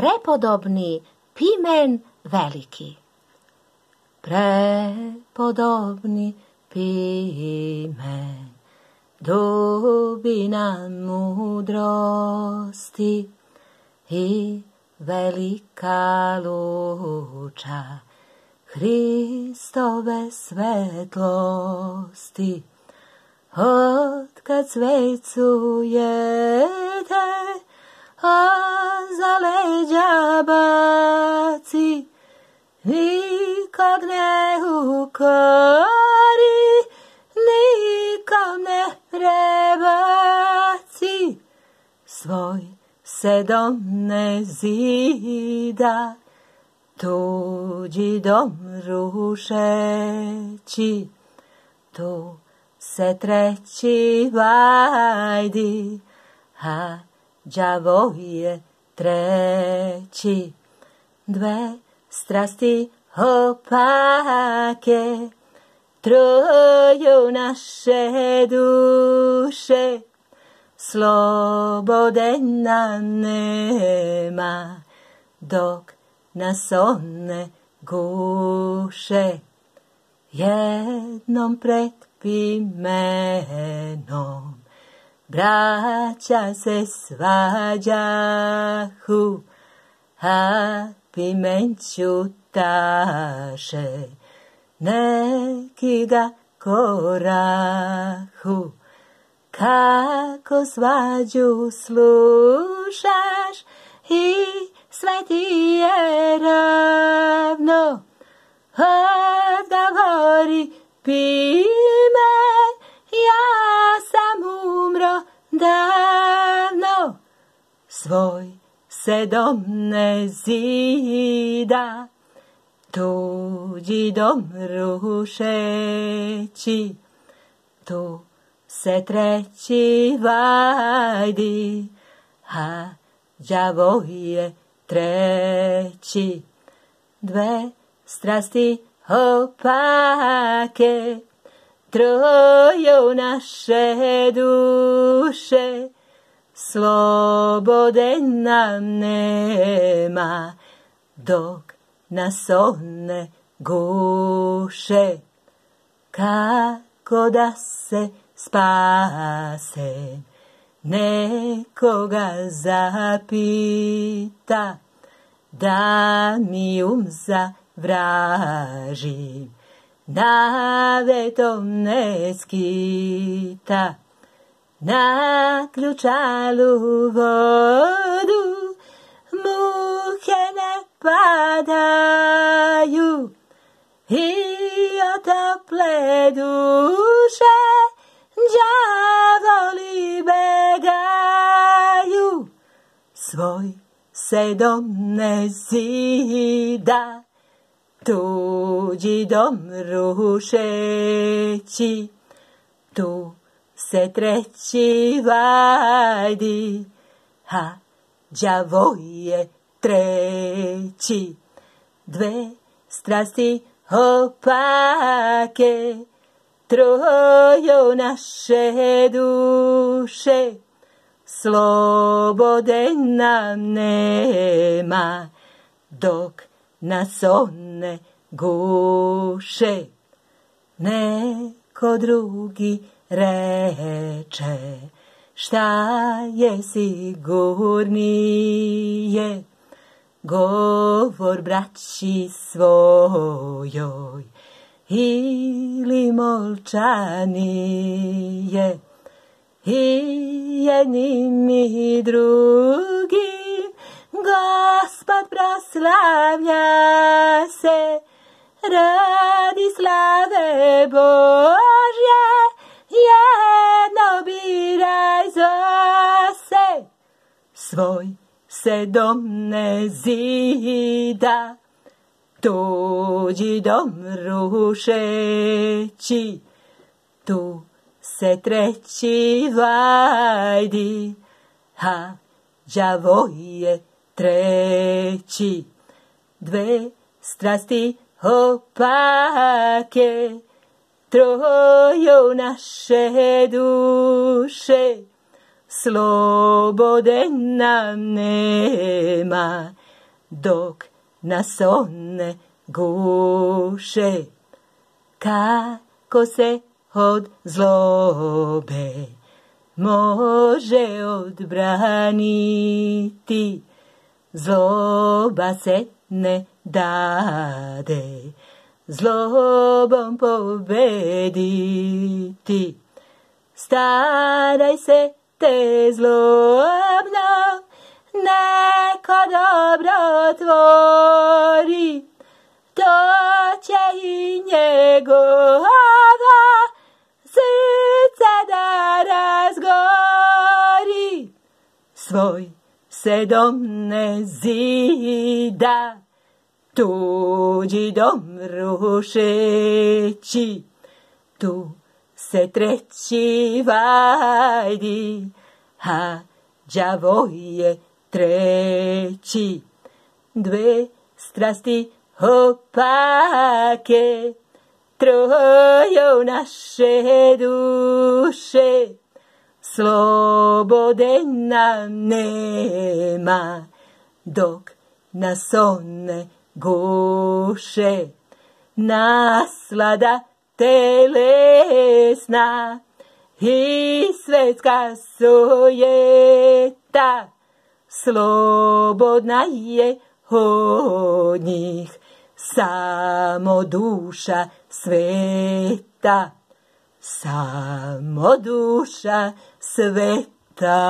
prepodobni pimen veliki. Prepodobni pimen, dubina mudrosti i velika luča Hristove svetlosti. Od kad svecuje a za leđa baci, nikog ne ukori, nikom ne prebaci, svoj se dom ne zida, tuđi dom rušeći, tu se treći vajdi, ha đavo je treći. Dve strasti opake troju naše duše. Slobode nema dok nas one guše. Jednom pred pimenom braća se svađahu, a pimenću taše, neki ga korahu. Kako svađu slušaš i sve ti je ravno, odgovori pi. svoj sedom ne zida, tuđi dom rušeći, tu se treći vajdi, a đavo je treći. Dve strasti opake, u naše duše, Slobode nam nema dok nas one guše. Kako da se spase nekoga zapita da mi um zavraži na vetom ne skita. Na ključalu vodu muhe ne padaju i otople duše džavoli begaju. Svoj se dom ne zida, tuđi dom rušeći, tu se treći vadi, ha, đavo je treći. Dve strasti opake, trojo naše duše, slobode nam nema, dok nas one guše. Neko drugi reče, šta je sigurnije, govor braći svojoj ili molčanije. I jednim i drugim Gospod proslavlja se radi slave Boga. svoj se dom ne zida, tuđi dom rušeći, tu se treći vajdi, Ha đavo je treći. Dve strasti opake, troju naše duše slobode nam nema, dok nas on guše. Kako se od zlobe može odbraniti, zloba se ne dade, zlobom pobediti. Staraj se te zlobno, neko dobro tvori, to će i njegova srce da razgori. Svoj se dom ne zida, tuđi dom rušeći, tu se treći vajdi, ha đavo je treći. Dve strasti opake trojo naše duše. Slobode nam nema, dok na sonne guše. Naslada telesna i svetska sujeta slobodna je od njih samo duša sveta samo duša sveta